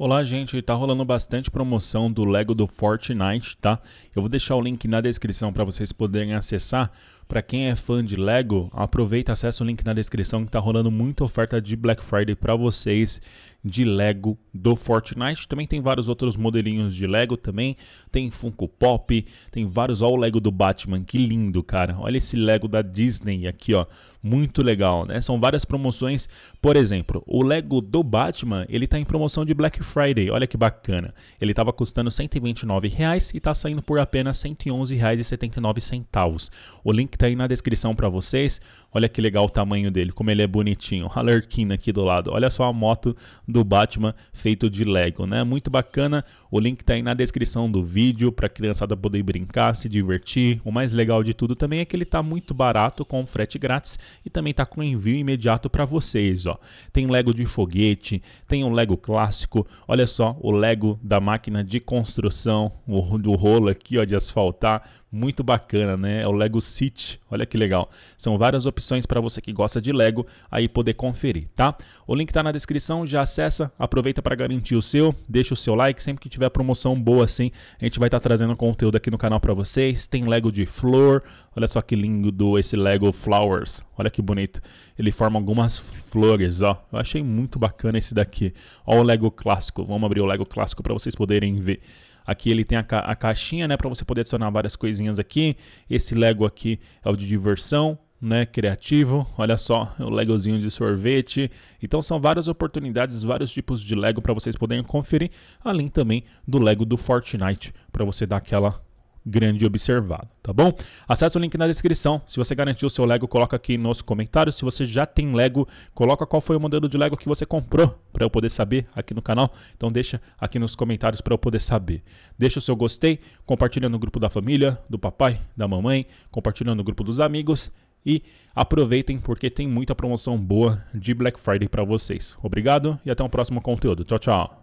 Olá, gente, tá rolando bastante promoção do Lego do Fortnite, tá? Eu vou deixar o link na descrição para vocês poderem acessar. Para quem é fã de Lego, aproveita, acessa o link na descrição que tá rolando muita oferta de Black Friday para vocês de Lego do Fortnite. Também tem vários outros modelinhos de Lego também. Tem Funko Pop, tem vários. Olha o Lego do Batman, que lindo, cara. Olha esse Lego da Disney aqui, ó. Muito legal, né? São várias promoções. Por exemplo, o Lego do Batman, ele tá em promoção de Black Friday. Olha que bacana. Ele tava custando R$ 129 reais e tá saindo por apenas R$ 111,79. O link tá aí na descrição para vocês. Olha que legal o tamanho dele, como ele é bonitinho. A aqui do lado. Olha só a moto do do Batman feito de Lego, né? Muito bacana. O link tá aí na descrição do vídeo para criançada poder brincar, se divertir. O mais legal de tudo também é que ele tá muito barato com frete grátis e também tá com envio imediato para vocês, ó. Tem Lego de foguete, tem um Lego clássico. Olha só, o Lego da máquina de construção, o do rolo aqui, ó, de asfaltar muito bacana, né? É o Lego City. Olha que legal. São várias opções para você que gosta de Lego aí poder conferir, tá? O link tá na descrição, já acessa, aproveita para garantir o seu, deixa o seu like, sempre que tiver promoção boa assim, a gente vai estar tá trazendo conteúdo aqui no canal para vocês. Tem Lego de flor. Olha só que lindo esse Lego Flowers. Olha que bonito. Ele forma algumas flores, ó. Eu achei muito bacana esse daqui. Ó o Lego clássico. Vamos abrir o Lego clássico para vocês poderem ver. Aqui ele tem a, ca a caixinha, né, para você poder adicionar várias coisinhas aqui. Esse Lego aqui é o de diversão, né, criativo. Olha só, o legozinho de sorvete. Então são várias oportunidades, vários tipos de Lego para vocês poderem conferir, além também do Lego do Fortnite para você dar aquela grande observado, tá bom? Acesse o link na descrição. Se você garantiu o seu Lego, coloca aqui nos comentários. Se você já tem Lego, coloca qual foi o modelo de Lego que você comprou para eu poder saber aqui no canal. Então deixa aqui nos comentários para eu poder saber. Deixa o seu gostei, compartilha no grupo da família, do papai, da mamãe, compartilha no grupo dos amigos e aproveitem porque tem muita promoção boa de Black Friday para vocês. Obrigado e até um próximo conteúdo. Tchau, tchau.